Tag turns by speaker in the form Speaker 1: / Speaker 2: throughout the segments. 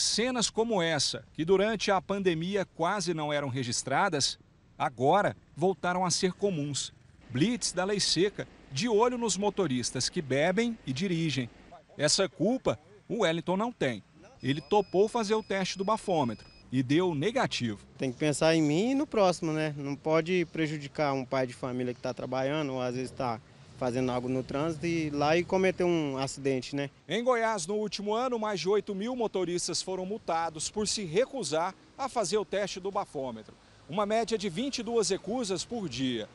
Speaker 1: Cenas como essa, que durante a pandemia quase não eram registradas, agora voltaram a ser comuns. Blitz da lei seca, de olho nos motoristas que bebem e dirigem. Essa culpa o Wellington não tem. Ele
Speaker 2: topou fazer o teste do bafômetro e deu negativo. Tem que pensar em mim e no próximo, né? Não pode prejudicar um pai de família que está trabalhando ou às vezes está fazendo algo no trânsito e lá e cometeu um acidente, né? Em Goiás, no último ano, mais de 8 mil motoristas
Speaker 1: foram multados por se recusar a fazer o teste do bafômetro. Uma média de 22 recusas por dia.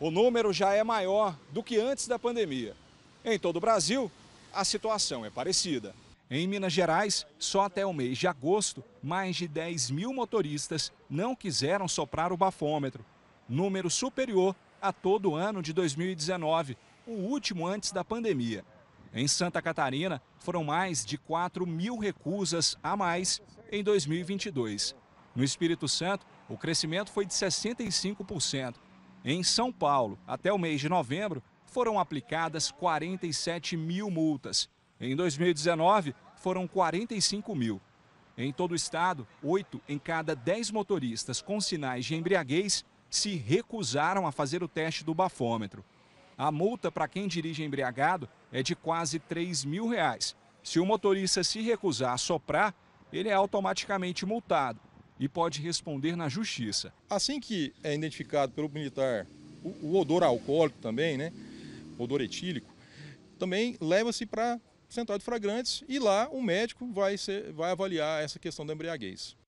Speaker 1: O número já é maior do que antes da pandemia. Em todo o Brasil, a situação é parecida. Em Minas Gerais, só até o mês de agosto, mais de 10 mil motoristas não quiseram soprar o bafômetro, número superior a todo o ano de 2019, o último antes da pandemia. Em Santa Catarina, foram mais de 4 mil recusas a mais em 2022. No Espírito Santo, o crescimento foi de 65%. Em São Paulo, até o mês de novembro, foram aplicadas 47 mil multas. Em 2019, foram 45 mil. Em todo o estado, 8 em cada 10 motoristas com sinais de embriaguez se recusaram a fazer o teste do bafômetro. A multa para quem dirige embriagado é de quase 3 mil reais. Se o motorista se recusar a soprar, ele é automaticamente multado e pode responder na justiça. Assim que é
Speaker 3: identificado pelo militar o, o odor alcoólico também, né? odor etílico, também leva-se para central de flagrantes e lá o médico vai, ser, vai avaliar essa questão da embriaguez.